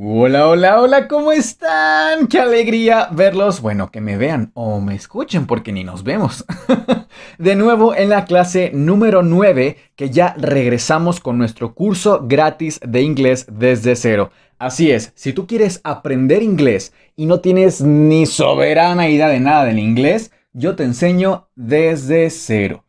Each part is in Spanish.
Hola, hola, hola, ¿cómo están? Qué alegría verlos. Bueno, que me vean o me escuchen porque ni nos vemos. de nuevo en la clase número 9 que ya regresamos con nuestro curso gratis de inglés desde cero. Así es, si tú quieres aprender inglés y no tienes ni soberana idea de nada del inglés, yo te enseño desde cero.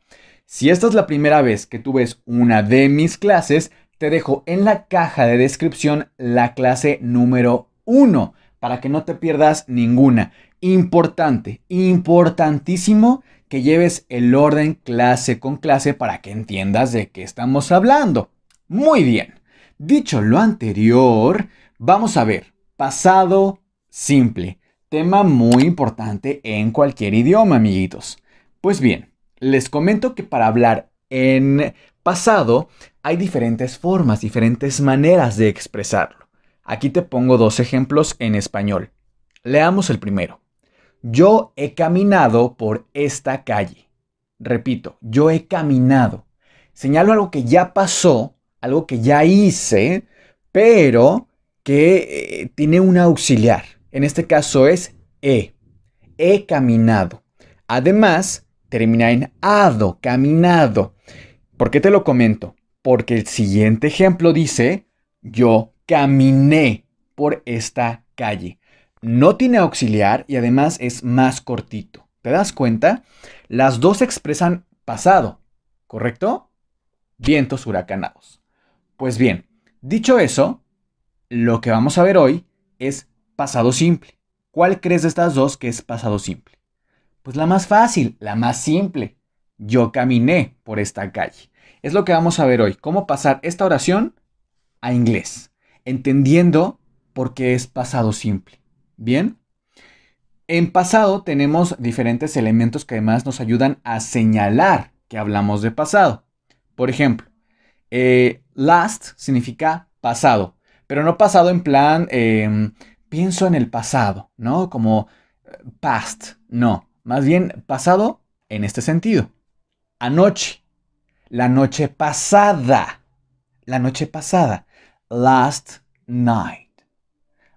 Si esta es la primera vez que tú ves una de mis clases, te dejo en la caja de descripción la clase número 1 para que no te pierdas ninguna. Importante, importantísimo que lleves el orden clase con clase para que entiendas de qué estamos hablando. Muy bien. Dicho lo anterior, vamos a ver pasado simple. Tema muy importante en cualquier idioma, amiguitos. Pues bien, les comento que para hablar en pasado, hay diferentes formas, diferentes maneras de expresarlo. Aquí te pongo dos ejemplos en español. Leamos el primero. Yo he caminado por esta calle. Repito, yo he caminado. Señalo algo que ya pasó, algo que ya hice, pero que eh, tiene un auxiliar. En este caso es he. He caminado. Además, termina en ado, caminado. ¿Por qué te lo comento? Porque el siguiente ejemplo dice, yo caminé por esta calle. No tiene auxiliar y además es más cortito. ¿Te das cuenta? Las dos expresan pasado, ¿correcto? Vientos huracanados. Pues bien, dicho eso, lo que vamos a ver hoy es pasado simple. ¿Cuál crees de estas dos que es pasado simple? Pues la más fácil, la más simple yo caminé por esta calle. Es lo que vamos a ver hoy, cómo pasar esta oración a inglés, entendiendo por qué es pasado simple. ¿Bien? En pasado tenemos diferentes elementos que además nos ayudan a señalar que hablamos de pasado. Por ejemplo, eh, last significa pasado, pero no pasado en plan em, pienso en el pasado, ¿no? Como eh, past, no, más bien pasado en este sentido anoche, la noche pasada, la noche pasada, last night,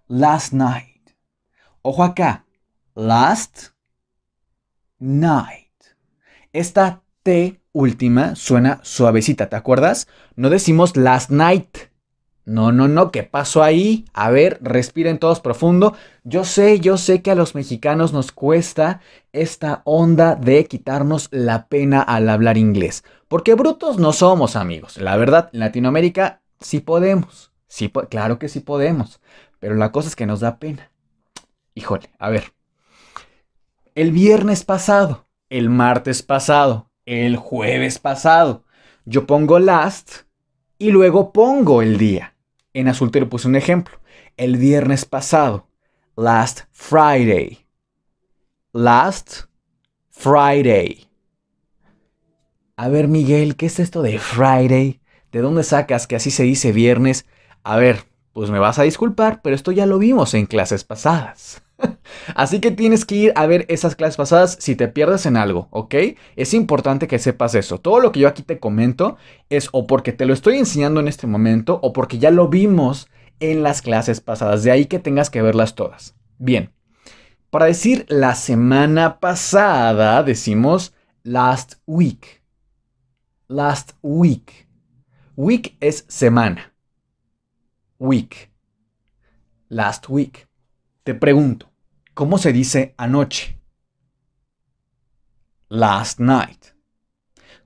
last night. Ojo acá, last night. Esta T última suena suavecita, ¿te acuerdas? No decimos last night no, no, no, ¿qué pasó ahí? A ver, respiren todos profundo. Yo sé, yo sé que a los mexicanos nos cuesta esta onda de quitarnos la pena al hablar inglés. Porque brutos no somos, amigos. La verdad, en Latinoamérica sí podemos. Sí, claro que sí podemos. Pero la cosa es que nos da pena. Híjole, a ver. El viernes pasado, el martes pasado, el jueves pasado, yo pongo last y luego pongo el día. En Azultero pues puse un ejemplo. El viernes pasado. Last Friday. Last Friday. A ver, Miguel, ¿qué es esto de Friday? ¿De dónde sacas que así se dice viernes? A ver, pues me vas a disculpar, pero esto ya lo vimos en clases pasadas. Así que tienes que ir a ver esas clases pasadas si te pierdes en algo, ¿ok? Es importante que sepas eso. Todo lo que yo aquí te comento es o porque te lo estoy enseñando en este momento o porque ya lo vimos en las clases pasadas. De ahí que tengas que verlas todas. Bien, para decir la semana pasada decimos last week. Last week. Week es semana. Week. Last week. Te pregunto, ¿Cómo se dice anoche? Last night.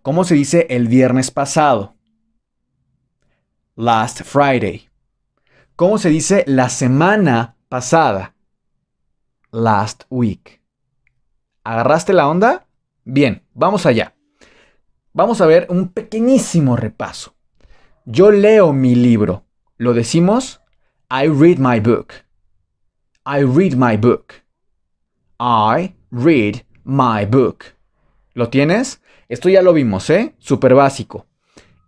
¿Cómo se dice el viernes pasado? Last Friday. ¿Cómo se dice la semana pasada? Last week. ¿Agarraste la onda? Bien, vamos allá. Vamos a ver un pequeñísimo repaso. Yo leo mi libro. Lo decimos, I read my book. I read my book. I read my book. ¿Lo tienes? Esto ya lo vimos, ¿eh? Súper básico.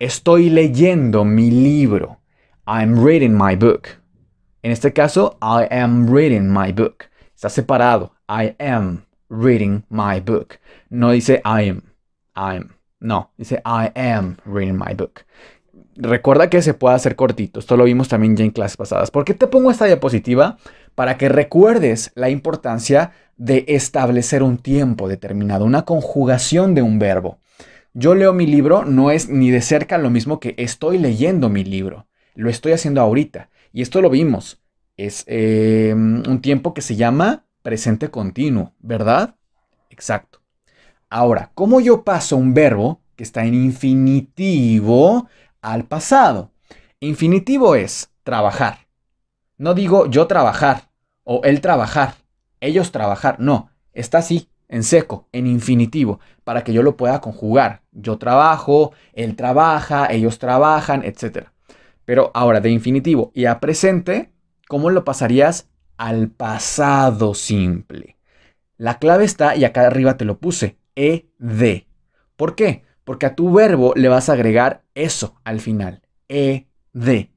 Estoy leyendo mi libro. I'm reading my book. En este caso, I am reading my book. Está separado. I am reading my book. No dice I am. I'm. No, dice I am reading my book. Recuerda que se puede hacer cortito. Esto lo vimos también ya en clases pasadas. ¿Por qué te pongo esta diapositiva? para que recuerdes la importancia de establecer un tiempo determinado, una conjugación de un verbo. Yo leo mi libro no es ni de cerca lo mismo que estoy leyendo mi libro. Lo estoy haciendo ahorita. Y esto lo vimos. Es em, un tiempo que se llama presente continuo, ¿verdad? Exacto. Ahora, ¿cómo yo paso un verbo que está en infinitivo al pasado? Infinitivo es trabajar. No digo yo trabajar, o él trabajar, ellos trabajar, no, está así, en seco, en infinitivo, para que yo lo pueda conjugar. Yo trabajo, él trabaja, ellos trabajan, etc. Pero ahora de infinitivo y a presente, ¿cómo lo pasarías al pasado simple? La clave está, y acá arriba te lo puse, e de. ¿Por qué? Porque a tu verbo le vas a agregar eso al final, e de.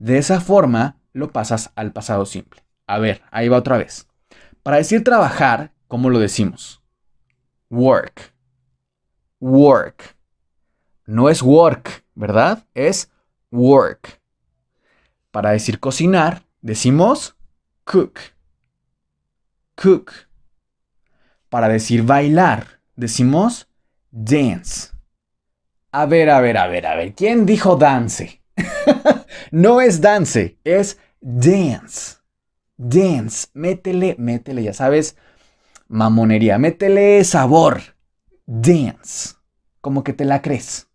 De esa forma lo pasas al pasado simple. A ver, ahí va otra vez. Para decir trabajar, ¿cómo lo decimos? Work. Work. No es work, ¿verdad? Es work. Para decir cocinar, decimos cook. Cook. Para decir bailar, decimos dance. A ver, a ver, a ver, a ver. ¿Quién dijo dance? no es dance, es dance dance, métele, métele, ya sabes, mamonería, métele sabor, dance, como que te la crees.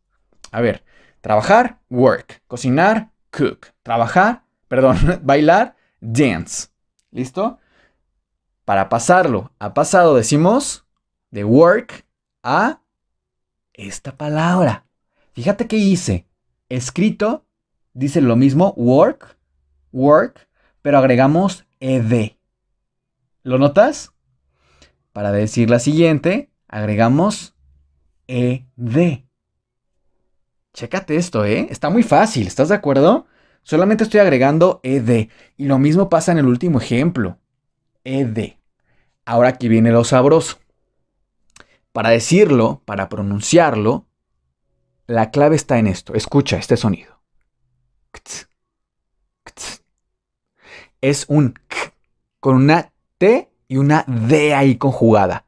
A ver, trabajar, work, cocinar, cook, trabajar, perdón, bailar, dance. ¿Listo? Para pasarlo a pasado decimos de work a esta palabra. Fíjate que hice. Escrito dice lo mismo work, work, pero agregamos ed. ¿Lo notas? Para decir la siguiente, agregamos ed. Chécate esto, ¿eh? Está muy fácil, ¿estás de acuerdo? Solamente estoy agregando ed. Y lo mismo pasa en el último ejemplo. Ed. Ahora aquí viene lo sabroso. Para decirlo, para pronunciarlo, la clave está en esto. Escucha este sonido. Es un con una T y una D ahí conjugada.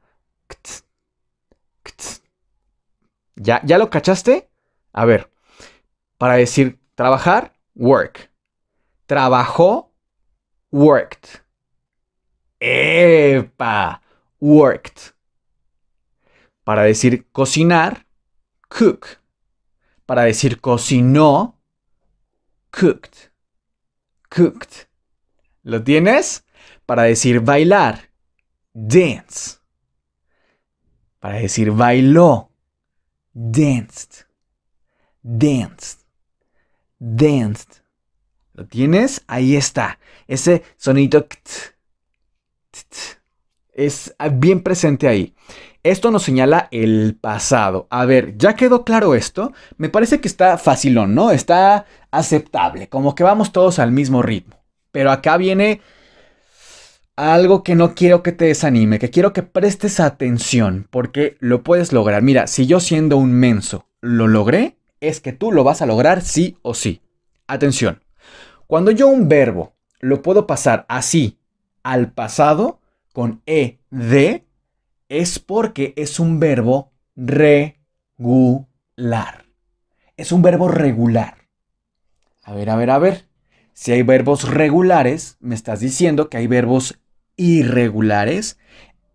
¿Ya, ¿Ya lo cachaste? A ver, para decir trabajar, work. Trabajó, worked. ¡Epa! Worked. Para decir cocinar, cook. Para decir cocinó, cooked. Cooked. ¿Lo tienes? Para decir bailar, dance. Para decir bailó, danced. Danced. Danced. ¿Lo tienes? Ahí está. Ese sonido es bien presente ahí. Esto nos señala el pasado. A ver, ya quedó claro esto. Me parece que está facilón, ¿no? Está aceptable. Como que vamos todos al mismo ritmo. Pero acá viene algo que no quiero que te desanime, que quiero que prestes atención, porque lo puedes lograr. Mira, si yo siendo un menso lo logré, es que tú lo vas a lograr sí o sí. Atención, cuando yo un verbo lo puedo pasar así al pasado con E, de es porque es un verbo regular. Es un verbo regular. A ver, a ver, a ver. Si hay verbos regulares, me estás diciendo que hay verbos irregulares?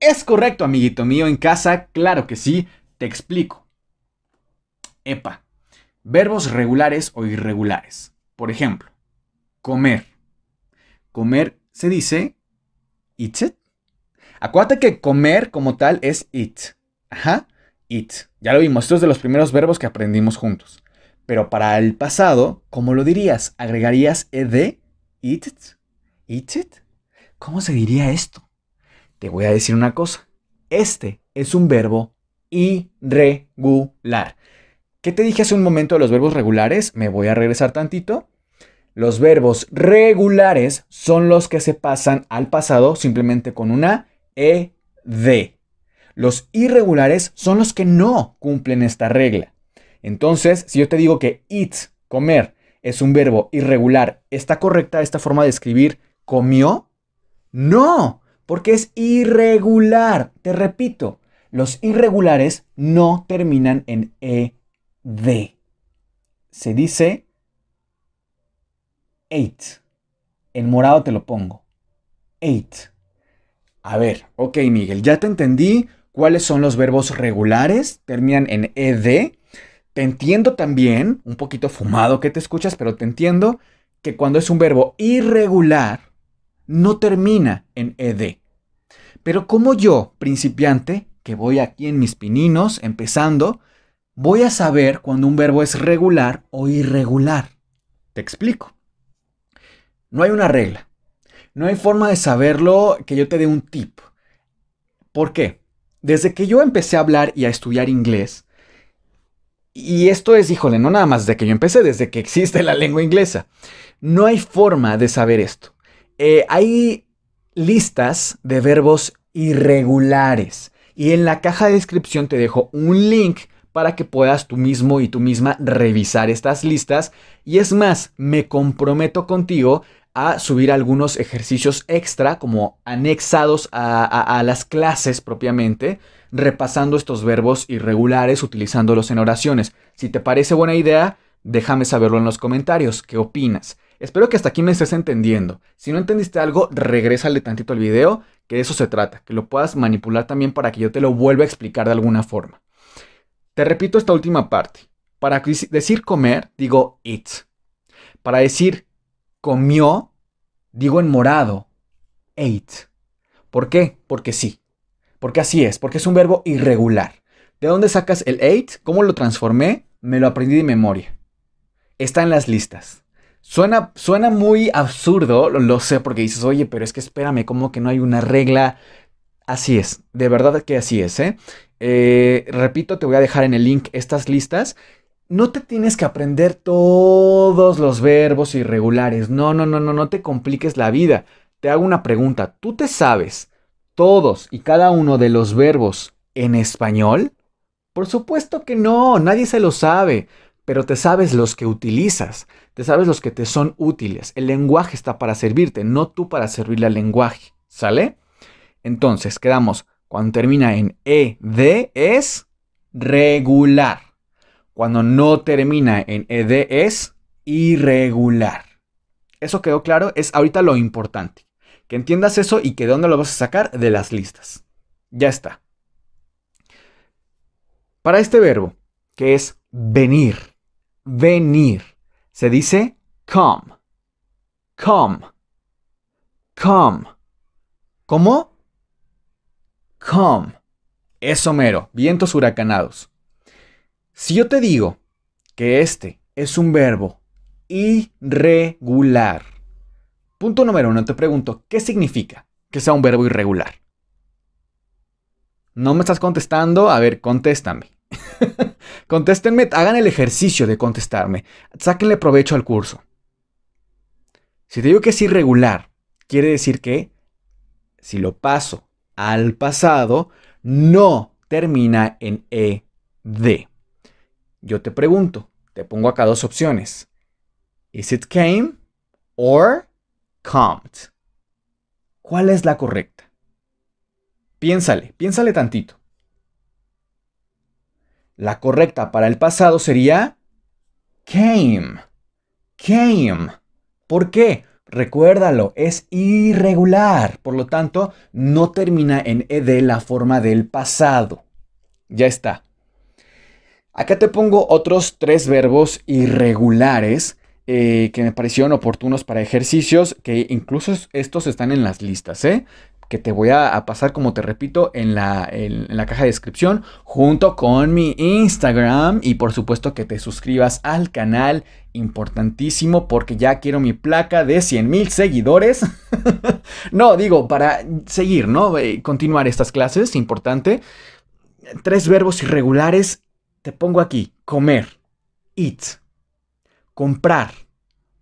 Es correcto, amiguito mío, en casa, claro que sí, te explico. Epa, verbos regulares o irregulares. Por ejemplo, comer. Comer se dice it. Acuérdate que comer como tal es it. Ajá, it. Ya lo vimos, esto es de los primeros verbos que aprendimos juntos. Pero para el pasado, ¿cómo lo dirías? ¿Agregarías ed? it? it? ¿Cómo se diría esto? Te voy a decir una cosa. Este es un verbo irregular. ¿Qué te dije hace un momento de los verbos regulares? Me voy a regresar tantito. Los verbos regulares son los que se pasan al pasado simplemente con una E-D. Los irregulares son los que no cumplen esta regla. Entonces, si yo te digo que eat, comer, es un verbo irregular, ¿está correcta esta forma de escribir comió? No, porque es irregular. Te repito, los irregulares no terminan en ED. Se dice eight. En morado te lo pongo. eight. A ver, ok Miguel, ya te entendí cuáles son los verbos regulares, terminan en ED. Te entiendo también, un poquito fumado que te escuchas, pero te entiendo que cuando es un verbo irregular, no termina en ED. Pero como yo, principiante, que voy aquí en mis pininos, empezando, voy a saber cuando un verbo es regular o irregular. Te explico. No hay una regla. No hay forma de saberlo que yo te dé un tip. ¿Por qué? Desde que yo empecé a hablar y a estudiar inglés, y esto es, híjole, no nada más desde que yo empecé, desde que existe la lengua inglesa, no hay forma de saber esto. Eh, hay listas de verbos irregulares. Y en la caja de descripción te dejo un link para que puedas tú mismo y tú misma revisar estas listas. Y es más, me comprometo contigo a subir algunos ejercicios extra como anexados a, las clases propiamente, repasando estos verbos irregulares utilizándolos en oraciones. Si te parece buena idea, déjame saberlo en los comentarios. ¿Qué opinas? Espero que hasta aquí me estés entendiendo. Si no entendiste algo, regrésale tantito al video, que de eso se trata, que lo puedas manipular también para que yo te lo vuelva a explicar de alguna forma. Te repito esta última parte. Para decir comer, digo it. Para decir comió, digo en morado, ate. ¿Por qué? Porque sí. Porque así es, porque es un verbo irregular. ¿De dónde sacas el ate? ¿Cómo lo transformé? Me lo aprendí de memoria. Está en las listas. Suena, muy absurdo, lo sé, porque dices, oye, pero es que espérame, como que no hay una regla? Así es, de verdad que así es, ¿eh? Eh, repito, te voy a dejar en el link estas listas. No te tienes que aprender todos los verbos irregulares. No, no, no, no, no te compliques la vida. Te hago una pregunta. ¿Tú te sabes todos y cada uno de los verbos en español? Por supuesto que no, nadie se lo sabe pero te sabes los que utilizas, te sabes los que te son útiles. El lenguaje está para servirte, no tú para servirle al lenguaje, ¿sale? Entonces, quedamos, cuando termina en ED es regular. Cuando no termina en ED es irregular. ¿Eso quedó claro? Es ahorita lo importante. Que entiendas eso y que de dónde lo vas a sacar de las listas. Ya está. Para este verbo, que es venir, venir. Se dice come, come, come. ¿Cómo? Come. Eso mero, vientos huracanados. Si yo te digo que este es un verbo irregular. Punto número uno, te pregunto, ¿qué significa que sea un verbo irregular? No me estás contestando, a ver, contéstame. Contéstenme, hagan el ejercicio de contestarme. Sáquenle provecho al curso. Si te digo que es irregular, quiere decir que si lo paso al pasado, no termina en ED. Yo te pregunto, te pongo acá dos opciones. Is it came or come? ¿Cuál es la correcta? Piénsale, piénsale tantito. La correcta para el pasado sería came. Came. ¿Por qué? Recuérdalo, es irregular, por lo tanto no termina en ed la forma del pasado. Ya está. Acá te pongo otros tres verbos irregulares eh, que me parecieron oportunos para ejercicios, que incluso estos están en las listas, ¿eh? que te voy a, pasar, como te repito, en la, caja de descripción, junto con mi Instagram. Y por supuesto que te suscribas al canal importantísimo porque ya quiero mi placa de 100 mil seguidores. no, digo, para seguir, ¿no? Eh, continuar estas clases, importante. Tres verbos irregulares, te pongo aquí. Comer, eat, comprar,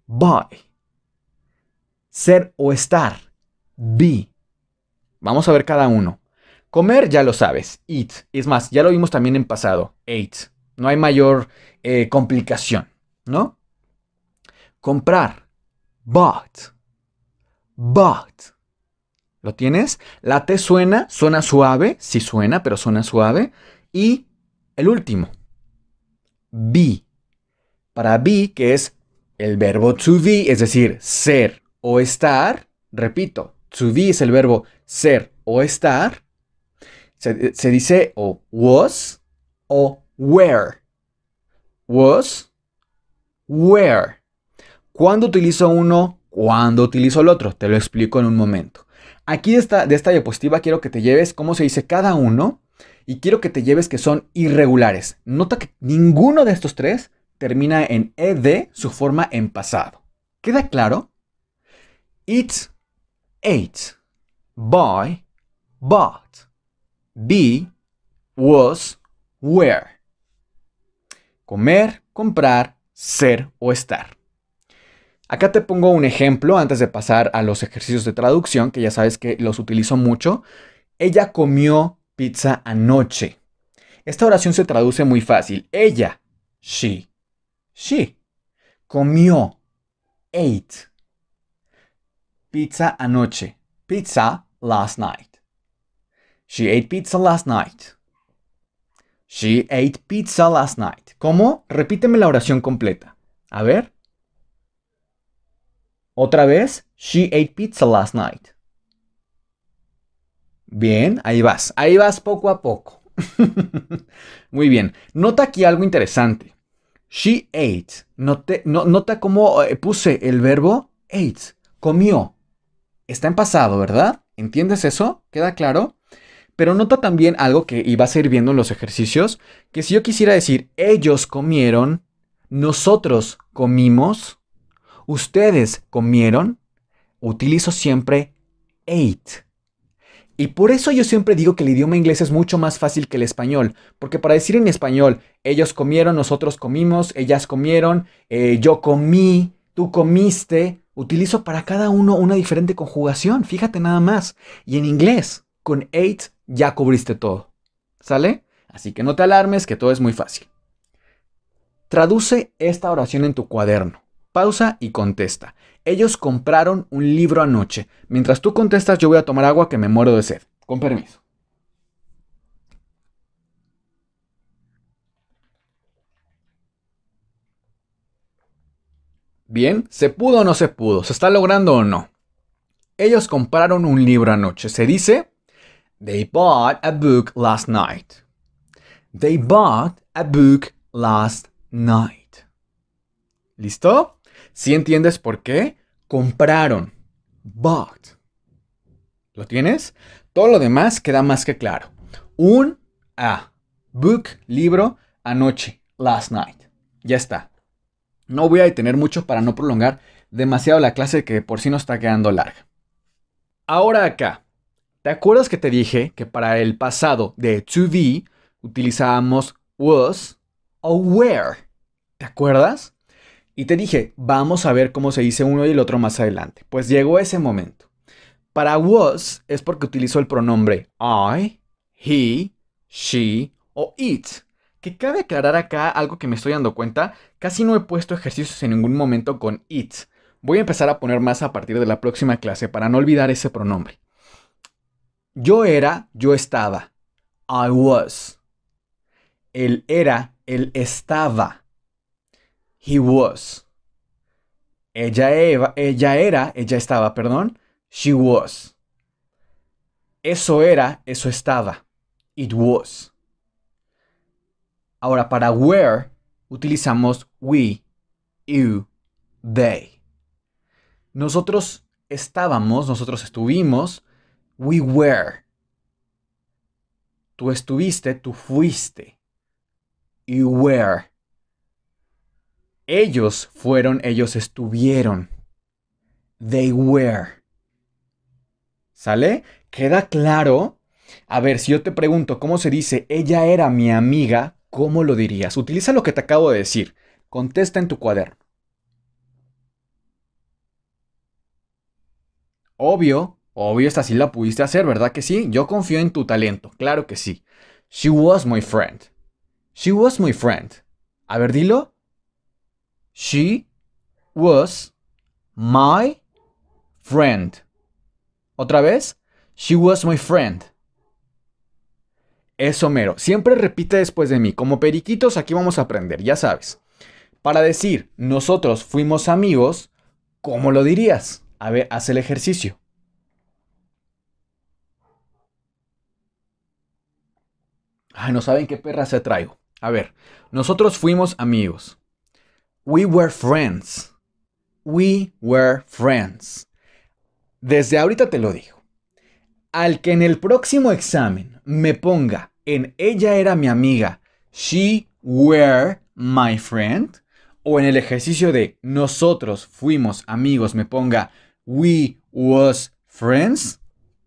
buy, ser o estar, be, Vamos a ver cada uno. Comer ya lo sabes, eat. Es más, ya lo vimos también en pasado, ate. No hay mayor eh, complicación, ¿no? Comprar, bought, bought. ¿Lo tienes? La T suena, suena suave, sí suena, pero suena suave. Y el último, be. Para be, que es el verbo to be, es decir, ser o estar, repito, su es el verbo ser o estar. Se, dice o was o where. Was, where. ¿Cuándo utilizo uno? ¿Cuándo utilizo el otro? Te lo explico en un momento. Aquí de de esta diapositiva quiero que te lleves cómo se dice cada uno y quiero que te lleves que son irregulares. Nota que ninguno de estos tres termina en ed, su forma en pasado. ¿Queda claro? It's eight. buy, bought. Be, was, where. Comer, comprar, ser o estar. Acá te pongo un ejemplo antes de pasar a los ejercicios de traducción, que ya sabes que los utilizo mucho. Ella comió pizza anoche. Esta oración se traduce muy fácil. Ella, she, she, comió, ate, pizza anoche. Pizza last night. She ate pizza last night. She ate pizza last night. ¿Cómo? Repíteme la oración completa. A ver. Otra vez. She ate pizza last night. Bien, ahí vas. Ahí vas poco a poco. Muy bien. Nota aquí algo interesante. She ate. no, nota cómo eh, puse el verbo ate. Comió está en pasado, ¿verdad? ¿Entiendes eso? ¿Queda claro? Pero nota también algo que iba a ir viendo en los ejercicios, que si yo quisiera decir, ellos comieron, nosotros comimos, ustedes comieron, utilizo siempre ate. Y por eso yo siempre digo que el idioma inglés es mucho más fácil que el español, porque para decir en español, ellos comieron, nosotros comimos, ellas comieron, eh, yo comí, tú comiste, Utilizo para cada uno una diferente conjugación, fíjate nada más. Y en inglés, con eight ya cubriste todo. ¿Sale? Así que no te alarmes, que todo es muy fácil. Traduce esta oración en tu cuaderno. Pausa y contesta. Ellos compraron un libro anoche. Mientras tú contestas, yo voy a tomar agua que me muero de sed. Con permiso. Bien, ¿se pudo o no se pudo? ¿Se está logrando o no? Ellos compraron un libro anoche. Se dice, They bought a book last night. They bought a book last night. ¿Listo? Si entiendes por qué, compraron. Bought. ¿Lo tienes? Todo lo demás queda más que claro. Un A. Ah, book, libro, anoche, last night. Ya está. No voy a detener mucho para no prolongar demasiado la clase que por sí no está quedando larga. Ahora acá, ¿te acuerdas que te dije que para el pasado de to be utilizábamos was o were? ¿Te acuerdas? Y te dije, vamos a ver cómo se dice uno y el otro más adelante. Pues llegó ese momento. Para was es porque utilizo el pronombre I, he, she o it. Que cabe aclarar acá algo que me estoy dando cuenta, casi no he puesto ejercicios en ningún momento con it. Voy a empezar a poner más a partir de la próxima clase para no olvidar ese pronombre. Yo era, yo estaba. I was. Él era, él estaba. He was. Ella, ella era, ella estaba, perdón. She was. Eso era, eso estaba. It was. Ahora para where utilizamos we, you, they. Nosotros estábamos, nosotros estuvimos, we were. Tú estuviste, tú fuiste. You were. Ellos fueron, ellos estuvieron. They were. ¿Sale? ¿Queda claro? A ver, si yo te pregunto cómo se dice ella era mi amiga, ¿Cómo lo dirías? Utiliza lo que te acabo de decir. Contesta en tu cuaderno. Obvio, obvio, esta sí la pudiste hacer, ¿verdad que sí? Yo confío en tu talento, claro que sí. She was my friend. She was my friend. A ver, dilo. She was my friend. Otra vez. She was my friend. Eso mero. Siempre repite después de mí. Como periquitos, aquí vamos a aprender, ya sabes. Para decir, nosotros fuimos amigos, ¿cómo lo dirías? A ver, haz el ejercicio. Ay, no saben qué perra se traigo. A ver, nosotros fuimos amigos. We were friends. We were friends. Desde ahorita te lo digo. Al que en el próximo examen me ponga en ella era mi amiga, she were my friend, o en el ejercicio de nosotros fuimos amigos me ponga we was friends,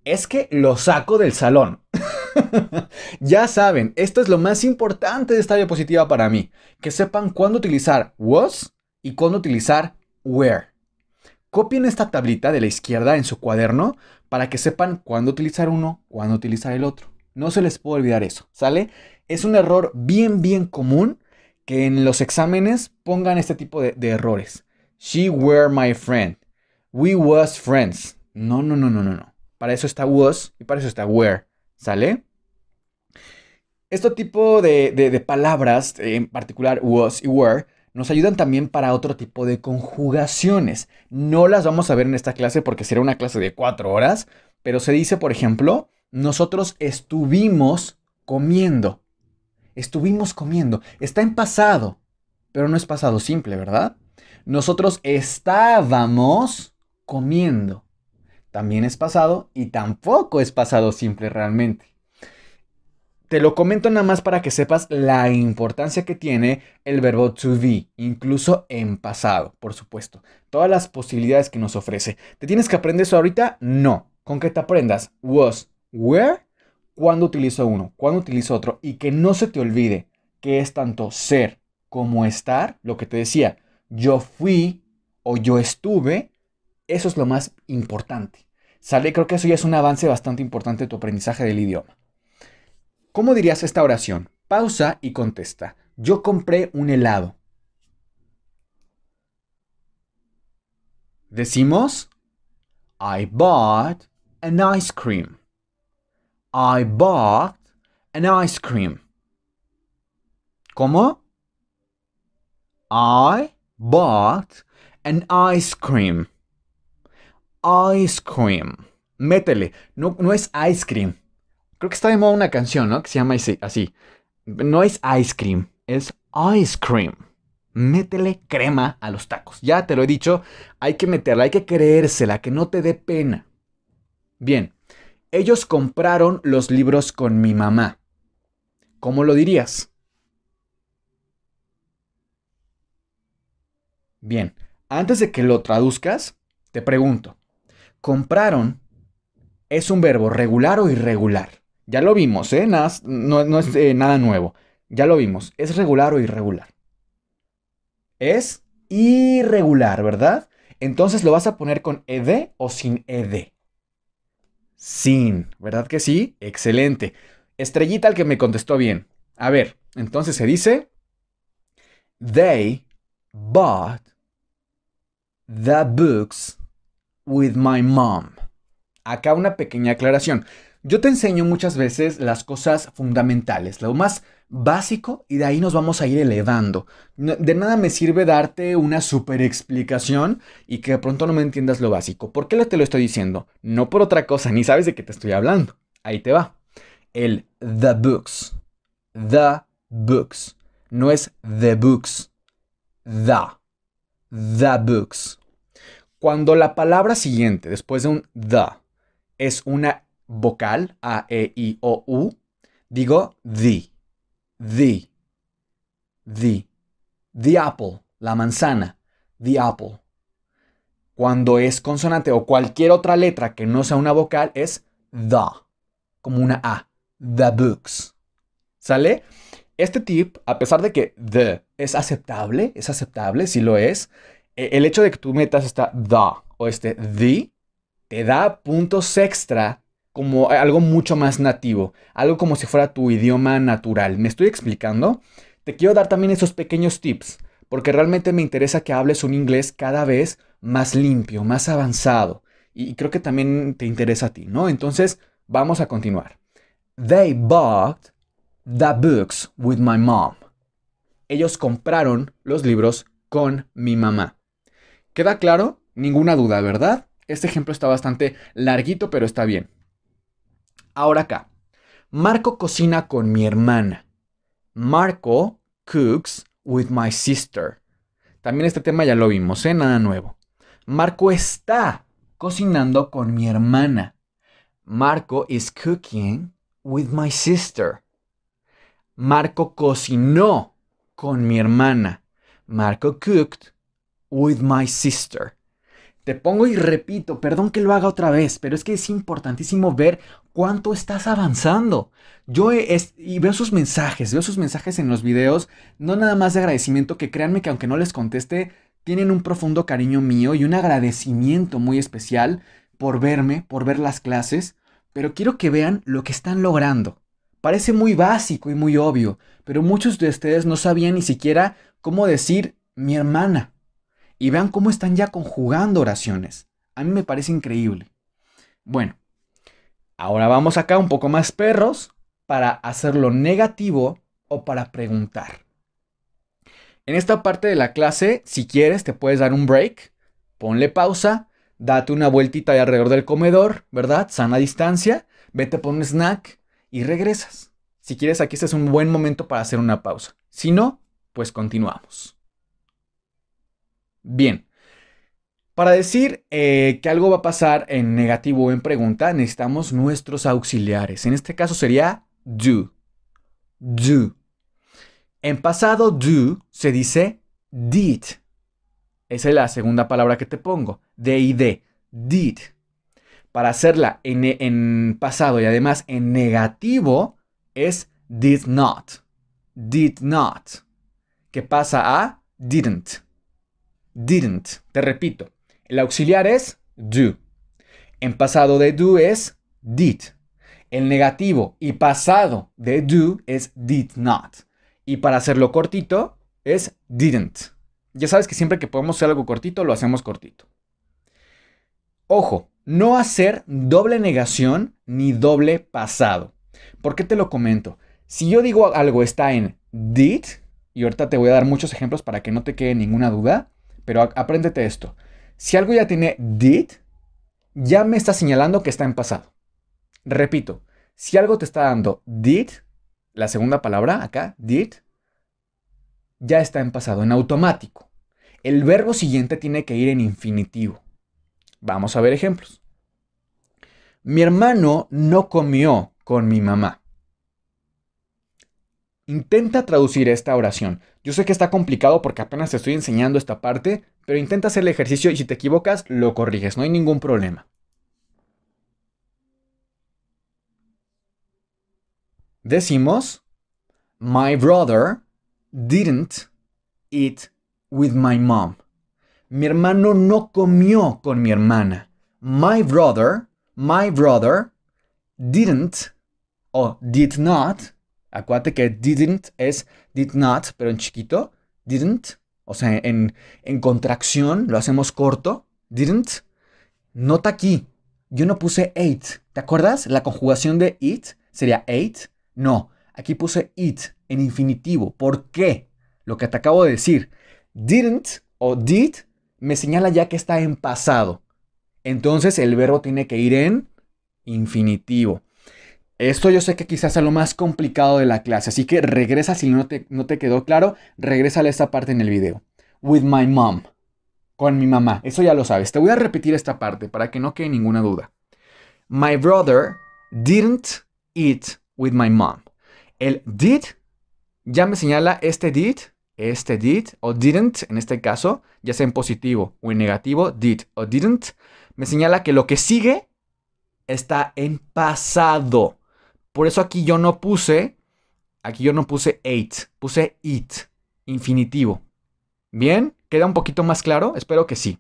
es que lo saco del salón. ya saben, esto es lo más importante de esta diapositiva para mí, que sepan cuándo utilizar was y cuándo utilizar were. Copien esta tablita de la izquierda en su cuaderno para que sepan cuándo utilizar uno, cuándo utilizar el otro. No se les puede olvidar eso, ¿sale? Es un error bien, bien común que en los exámenes pongan este tipo de, errores. She were my friend. We was friends. No, no, no, no, no, no. Para eso está was y para eso está were, ¿sale? Este tipo de, de palabras, en particular was y were, nos ayudan también para otro tipo de conjugaciones. No las vamos a ver en esta clase porque será una clase de cuatro horas, pero se dice, por ejemplo, nosotros estuvimos comiendo. Estuvimos comiendo. Está en pasado, pero no es pasado simple, ¿verdad? Nosotros estábamos comiendo. También es pasado y tampoco es pasado simple realmente. Te lo comento nada más para que sepas la importancia que tiene el verbo to be, incluso en pasado, por supuesto. Todas las posibilidades que nos ofrece. ¿Te tienes que aprender eso ahorita? No. Con que te aprendas was, where, cuándo utilizo uno, cuándo utilizo otro y que no se te olvide que es tanto ser como estar, lo que te decía, yo fui o yo estuve, eso es lo más importante. Sale, creo que eso ya es un avance bastante importante de tu aprendizaje del idioma. ¿Cómo dirías esta oración? Pausa y contesta. Yo compré un helado. Decimos, I bought an ice cream. I bought an ice cream. ¿Cómo? I bought an ice cream. Ice cream. Métele. No, no es ice cream. Creo que está de moda una canción, ¿no? Que se llama así. No es ice cream, es ice cream. Métele crema a los tacos. Ya te lo he dicho, hay que meterla, hay que creérsela, que no te dé pena. Bien, ellos compraron los libros con mi mamá. ¿Cómo lo dirías? Bien, antes de que lo traduzcas, te pregunto, ¿compraron es un verbo regular o irregular? Ya lo vimos, ¿eh? no, es eh, nada nuevo. Ya lo vimos. ¿Es regular o irregular? Es irregular, ¿verdad? Entonces lo vas a poner con ed o sin ed. Sin, ¿verdad que sí? Excelente. Estrellita al que me contestó bien. A ver, entonces se dice They bought the books with my mom. Acá una pequeña aclaración. Yo te enseño muchas veces las cosas fundamentales, lo más básico, y de ahí nos vamos a ir elevando. De nada me sirve darte una super explicación y que de pronto no me entiendas lo básico. ¿Por qué te lo estoy diciendo? No por otra cosa, ni sabes de qué te estoy hablando. Ahí te va. El the books. The books. No es the books. The. The books. Cuando la palabra siguiente, después de un the, es una vocal, A, E, I, O, U, digo the, the, the, the apple, la manzana, the apple. Cuando es consonante o cualquier otra letra que no sea una vocal es the, como una A, the books. ¿Sale? Este tip, a pesar de que the es aceptable, es aceptable, si lo es, e, el hecho de que tú metas esta the o este the te da puntos extra como eh, algo mucho más nativo, algo como si fuera tu idioma natural. ¿Me estoy explicando? Te quiero dar también esos pequeños tips, porque realmente me interesa que hables un inglés cada vez más limpio, más avanzado. Y creo que también te interesa a ti, ¿no? Entonces, vamos a continuar. They bought the books with my mom. Ellos compraron los libros con mi mamá. ¿Queda claro? Ninguna duda, ¿verdad? Este ejemplo está bastante larguito, pero está bien. Ahora acá. Marco cocina con mi hermana. Marco cooks with my sister. También este tema ya lo vimos, ¿eh? Nada nuevo. Marco está cocinando con mi hermana. Marco is cooking with my sister. Marco cocinó con mi hermana. Marco cooked with my sister. Te pongo y repito, perdón que lo haga otra vez, pero es que es importantísimo ver ¿Cuánto estás avanzando? Yo y veo sus mensajes, veo sus mensajes en los videos, no nada más de agradecimiento, que créanme que aunque no les conteste, tienen un profundo cariño mío y un agradecimiento muy especial por verme, por ver las clases, pero quiero que vean lo que están logrando. Parece muy básico y muy obvio, pero muchos de ustedes no sabían ni siquiera cómo decir mi hermana. Y vean cómo están ya conjugando oraciones. A mí me parece increíble. Bueno, Ahora vamos acá un poco más perros para hacerlo negativo o para preguntar. En esta parte de la clase, si quieres, te puedes dar un break, ponle pausa, date una vueltita alrededor del comedor, ¿verdad? Sana distancia, vete por un snack y regresas. Si quieres, aquí este es un buen momento para hacer una pausa. Si no, pues continuamos. Bien, para decir eh, que algo va a pasar en negativo o en pregunta, necesitamos nuestros auxiliares. En este caso sería do. Do. En pasado, do se dice did. Esa es la segunda palabra que te pongo. De y D. Did. Para hacerla en, en pasado y además en negativo es did not. Did not. Que pasa a didn't. Didn't. Te repito. El auxiliar es do. En pasado de do es did. El negativo y pasado de do es did not. Y para hacerlo cortito es didn't. Ya sabes que siempre que podemos hacer algo cortito, lo hacemos cortito. Ojo, no hacer doble negación ni doble pasado. ¿Por qué te lo comento? Si yo digo algo está en did, y ahorita te voy a dar muchos ejemplos para que no te quede ninguna duda, pero apréndete esto. Si algo ya tiene did, ya me está señalando que está en pasado. Repito, si algo te está dando did, la segunda palabra acá, did, ya está en pasado, en automático. El verbo siguiente tiene que ir en infinitivo. Vamos a ver ejemplos. Mi hermano no comió con mi mamá. Intenta traducir esta oración. Yo sé que está complicado porque apenas te estoy enseñando esta parte, pero intenta hacer el ejercicio y si te equivocas, lo corriges, no hay ningún problema. Decimos, My brother didn't eat with my mom. Mi hermano no comió con mi hermana. My brother, my brother didn't o did not. Acuérdate que didn't es did not, pero en chiquito. Didn't o sea, en, contracción, lo hacemos corto, didn't. Nota aquí, yo no puse ate, ¿te acuerdas? La conjugación de it sería ate. No, aquí puse it en infinitivo. ¿Por qué? Lo que te acabo de decir, didn't o did me señala ya que está en pasado. Entonces el verbo tiene que ir en infinitivo. Esto yo sé que quizás es lo más complicado de la clase, así que regresa si no te, quedó claro, regresa a esta parte en el video. With my mom. Con mi mamá. Eso ya lo sabes. Te voy a repetir esta parte para que no quede ninguna duda. My brother didn't eat with my mom. El did ya me señala este did, este did o didn't, en este caso, ya sea en positivo o en negativo, did o didn't, me señala que lo que sigue está en pasado. Por eso aquí yo no puse, aquí yo no puse eight, puse it, infinitivo. ¿Bien? ¿Queda un poquito más claro? Espero que sí.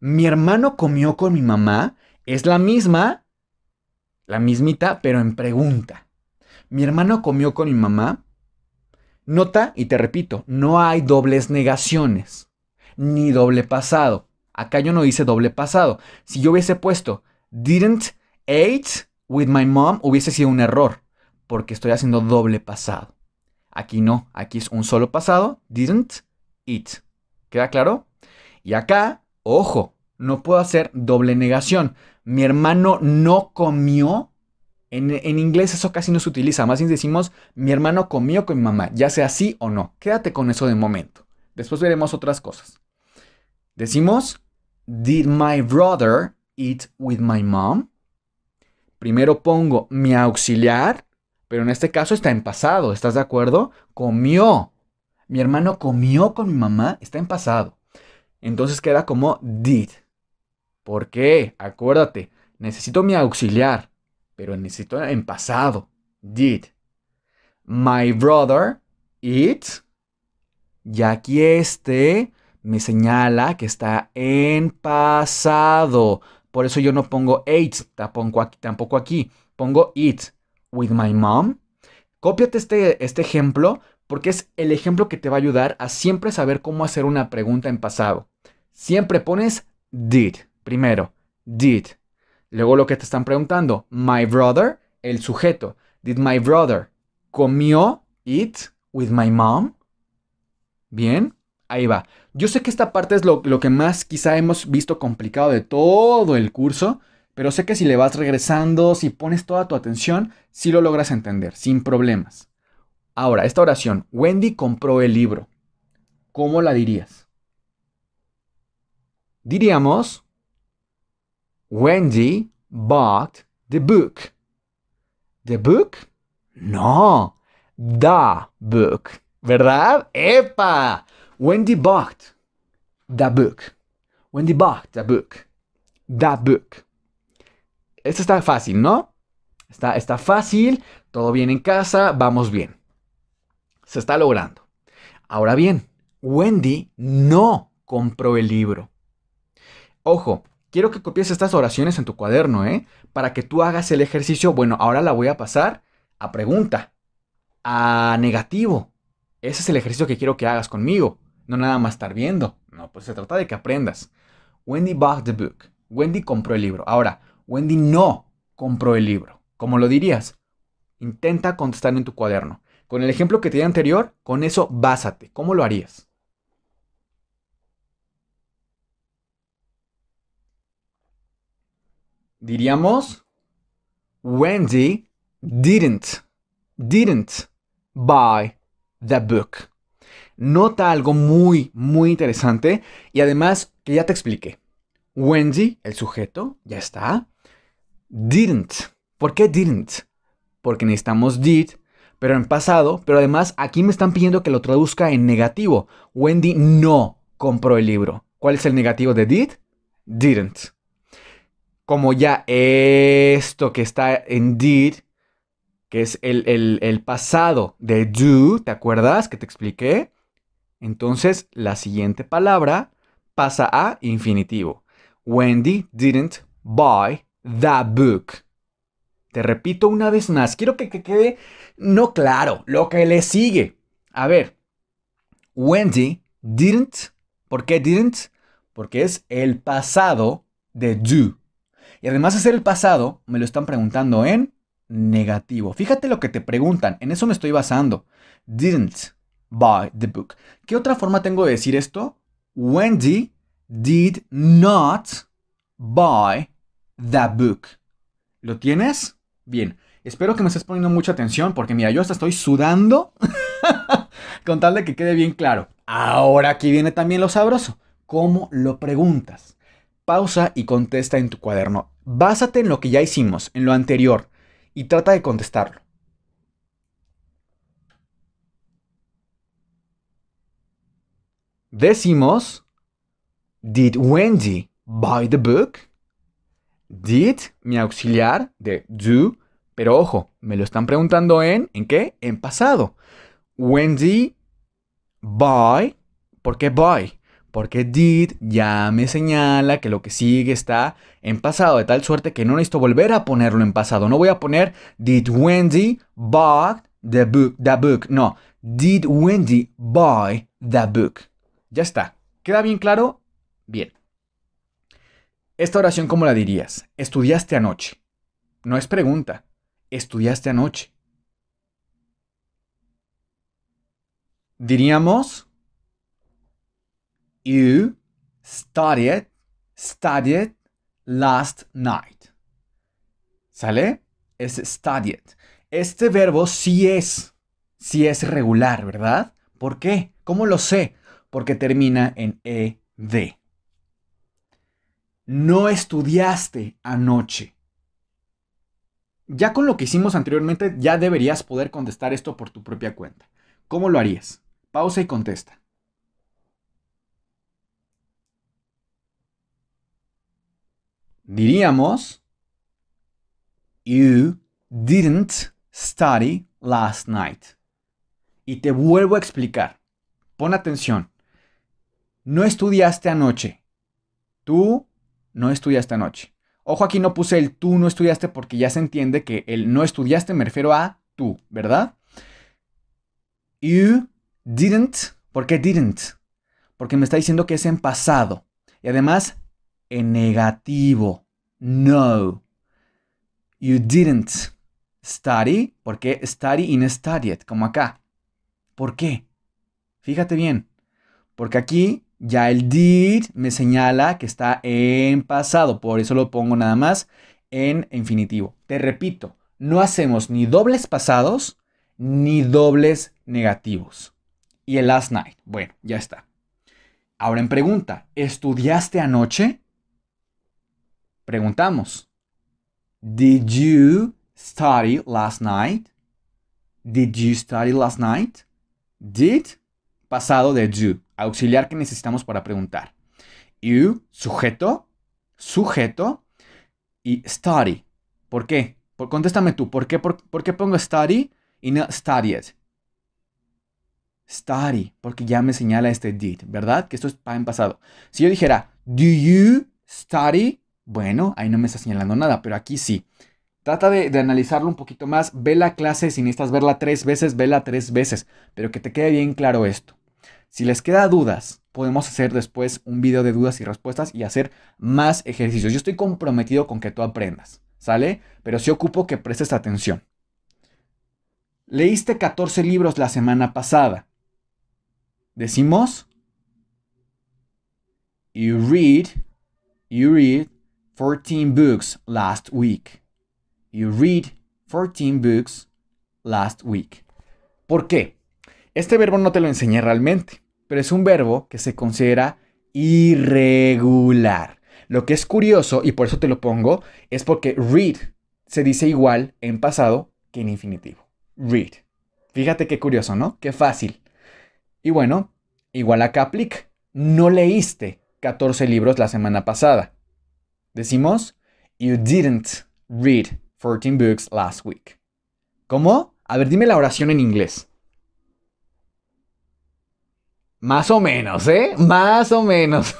Mi hermano comió con mi mamá, es la misma, la mismita, pero en pregunta. Mi hermano comió con mi mamá. Nota, y te repito, no hay dobles negaciones, ni doble pasado. Acá yo no hice doble pasado. Si yo hubiese puesto didn't ate, With My Mom hubiese sido un error, porque estoy haciendo doble pasado. Aquí no, aquí es un solo pasado, didn't eat. ¿Queda claro? Y acá, ojo, no puedo hacer doble negación. Mi hermano no comió. En, en inglés eso casi no se utiliza, más bien decimos mi hermano comió con mi mamá, ya sea así o no. Quédate con eso de momento. Después veremos otras cosas. Decimos, did my brother eat with my mom? primero pongo mi auxiliar, pero en este caso está en pasado, ¿estás de acuerdo? Comió. Mi hermano comió con mi mamá, está en pasado. Entonces queda como did. ¿Por qué? Acuérdate, necesito mi auxiliar, pero necesito en pasado. Did. My brother, it. Y aquí este me señala que está en pasado. Por eso yo no pongo ate, tampoco aquí, tampoco aquí. Pongo it with my mom. Cópiate este, este ejemplo porque es el ejemplo que te va a ayudar a siempre saber cómo hacer una pregunta en pasado. Siempre pones did primero, did. Luego lo que te están preguntando, my brother, el sujeto. Did my brother comió it with my mom? Bien ahí va. Yo sé que esta parte es lo, que más quizá hemos visto complicado de todo el curso, pero sé que si le vas regresando, si pones toda tu atención, sí lo logras entender, sin problemas. Ahora, esta oración, Wendy compró el libro. ¿Cómo la dirías? Diríamos, Wendy bought the book. ¿The book? No, the book. ¿Verdad? ¡Epa! Wendy bought the book. Wendy bought the book. The book. Esto está fácil, ¿no? Está, está fácil, todo bien en casa, vamos bien. Se está logrando. Ahora bien, Wendy no compró el libro. Ojo, quiero que copies estas oraciones en tu cuaderno, ¿eh? Para que tú hagas el ejercicio. Bueno, ahora la voy a pasar a pregunta, a negativo. Ese es el ejercicio que quiero que hagas conmigo no nada más estar viendo. No, pues se trata de que aprendas. Wendy bought the book. Wendy compró el libro. Ahora, Wendy no compró el libro. ¿Cómo lo dirías? Intenta contestar en tu cuaderno. Con el ejemplo que te di anterior, con eso básate. ¿Cómo lo harías? Diríamos, Wendy didn't, didn't buy the book nota algo muy, muy interesante y además que ya te expliqué. Wendy, el sujeto, ya está. Didn't. ¿Por qué didn't? Porque necesitamos did, pero en pasado, pero además aquí me están pidiendo que lo traduzca en negativo. Wendy no compró el libro. ¿Cuál es el negativo de did? Didn't. Como ya esto que está en did, que es el, pasado de do, ¿te acuerdas que te expliqué? Entonces, la siguiente palabra pasa a infinitivo. Wendy didn't buy that book. Te repito una vez más, quiero que, quede no claro lo que le sigue. A ver, Wendy didn't, ¿por qué didn't? Porque es el pasado de do. Y además de ser el pasado, me lo están preguntando en negativo. Fíjate lo que te preguntan, en eso me estoy basando. Didn't. Buy the book. ¿Qué otra forma tengo de decir esto? Wendy did not buy the book. ¿Lo tienes? Bien. Espero que me estés poniendo mucha atención porque mira, yo hasta estoy sudando con tal de que quede bien claro. Ahora aquí viene también lo sabroso. ¿Cómo lo preguntas? Pausa y contesta en tu cuaderno. Básate en lo que ya hicimos, en lo anterior, y trata de contestarlo. decimos, ¿Did Wendy buy the book? Did, mi auxiliar de do, pero ojo, me lo están preguntando en, ¿en qué? En pasado. Wendy buy, ¿por qué buy? Porque did ya me señala que lo que sigue está en pasado, de tal suerte que no necesito volver a ponerlo en pasado. No voy a poner did Wendy buy the book, the book. No, did Wendy buy the book. Ya está. ¿Queda bien claro? Bien. Esta oración, ¿cómo la dirías? Estudiaste anoche. No es pregunta. Estudiaste anoche. Diríamos, You studied, studied last night. ¿Sale? Es studied. Este verbo sí es, sí es regular, ¿verdad? ¿Por qué? ¿Cómo lo sé? porque termina en ED. No estudiaste anoche. Ya con lo que hicimos anteriormente, ya deberías poder contestar esto por tu propia cuenta. ¿Cómo lo harías? Pausa y contesta. Diríamos, You didn't study last night. Y te vuelvo a explicar. Pon atención no estudiaste anoche. Tú no estudiaste anoche. Ojo, aquí no puse el tú no estudiaste porque ya se entiende que el no estudiaste me refiero a tú, ¿verdad? You didn't. ¿Por qué didn't? Porque me está diciendo que es en pasado. Y además, en negativo. No. You didn't study. ¿Por qué study in studied? Como acá. ¿Por qué? Fíjate bien. Porque aquí ya el did me señala que está en pasado, por eso lo pongo nada más en infinitivo. Te repito, no hacemos ni dobles pasados ni dobles negativos. Y el last night, bueno, ya está. Ahora en pregunta, ¿estudiaste anoche? Preguntamos, ¿did you study last night? ¿Did you study last night? ¿Did? pasado de do, auxiliar que necesitamos para preguntar. You, sujeto, sujeto y study. ¿Por qué? Por, contéstame tú, ¿por qué, por, qué pongo study y no studied? Study, porque ya me señala este did, ¿verdad? Que esto es en pasado. Si yo dijera, do you study? Bueno, ahí no me está señalando nada, pero aquí sí. Trata de, de, analizarlo un poquito más. Ve la clase si necesitas verla tres veces, vela tres veces. Pero que te quede bien claro esto. Si les queda dudas, podemos hacer después un video de dudas y respuestas y hacer más ejercicios. Yo estoy comprometido con que tú aprendas, ¿sale? Pero sí ocupo que prestes atención. Leíste 14 libros la semana pasada. Decimos, you read, you read 14 books last week. You read 14 books last week. ¿Por qué? Este verbo no te lo enseñé realmente, pero es un verbo que se considera irregular. Lo que es curioso, y por eso te lo pongo, es porque read se dice igual en pasado que en infinitivo. Read. Fíjate qué curioso, ¿no? Qué fácil. Y bueno, igual acá aplica. No leíste 14 libros la semana pasada. Decimos, you didn't read 14 books last week. ¿Cómo? A ver, dime la oración en inglés. Más o menos, ¿eh? Más o menos.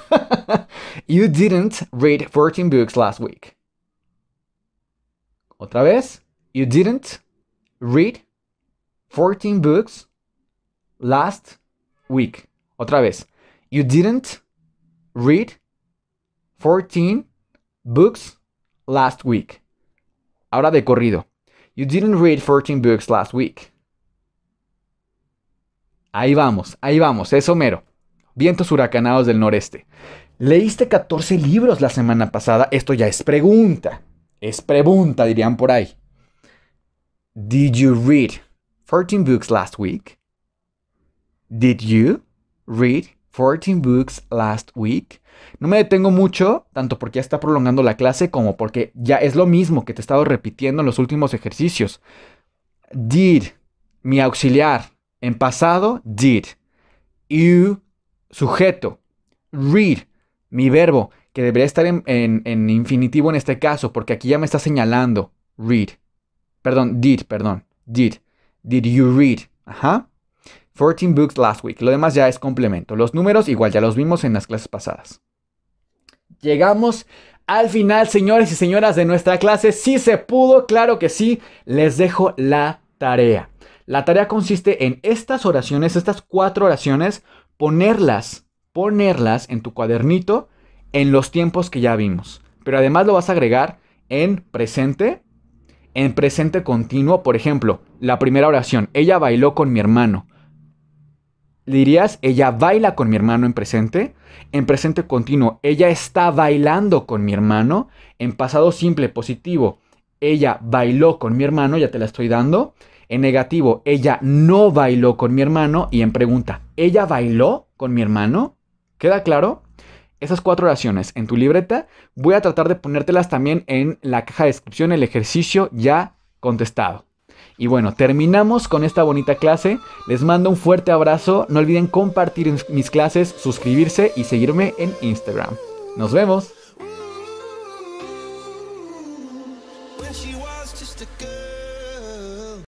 you didn't read 14 books last week. Otra vez. You didn't read 14 books last week. Otra vez. You didn't read 14 books last week. Ahora de corrido. You didn't read 14 books last week. Ahí vamos, ahí vamos, es Homero. Vientos huracanados del noreste. Leíste 14 libros la semana pasada, esto ya es pregunta. Es pregunta, dirían por ahí. Did you read 14 books last week? Did you read 14 books last week? No me detengo mucho, tanto porque ya está prolongando la clase como porque ya es lo mismo que te he estado repitiendo en los últimos ejercicios. Did, mi auxiliar, en pasado, did. You, sujeto. Read, mi verbo, que debería estar en, infinitivo en este caso, porque aquí ya me está señalando. Read. Perdón, did, perdón. Did. Did you read? Ajá. 14 books last week. Lo demás ya es complemento. Los números igual ya los vimos en las clases pasadas. Llegamos al final, señores y señoras de nuestra clase. Si se pudo, claro que sí. Les dejo la tarea. La tarea consiste en estas oraciones, estas cuatro oraciones, ponerlas, ponerlas en tu cuadernito en los tiempos que ya vimos. Pero además lo vas a agregar en presente, en presente continuo. Por ejemplo, la primera oración, ella bailó con mi hermano. Dirías, ella baila con mi hermano en presente. En presente continuo, ella está bailando con mi hermano. En pasado simple, positivo, ella bailó con mi hermano, ya te la estoy dando. En negativo, ella no bailó con mi hermano. Y en pregunta, ¿ella bailó con mi hermano? ¿Queda claro? Esas cuatro oraciones en tu libreta, voy a tratar de ponértelas también en la caja de descripción, el ejercicio ya contestado. Y bueno, terminamos con esta bonita clase. Les mando un fuerte abrazo. No olviden compartir mis clases, suscribirse y seguirme en Instagram. Nos vemos.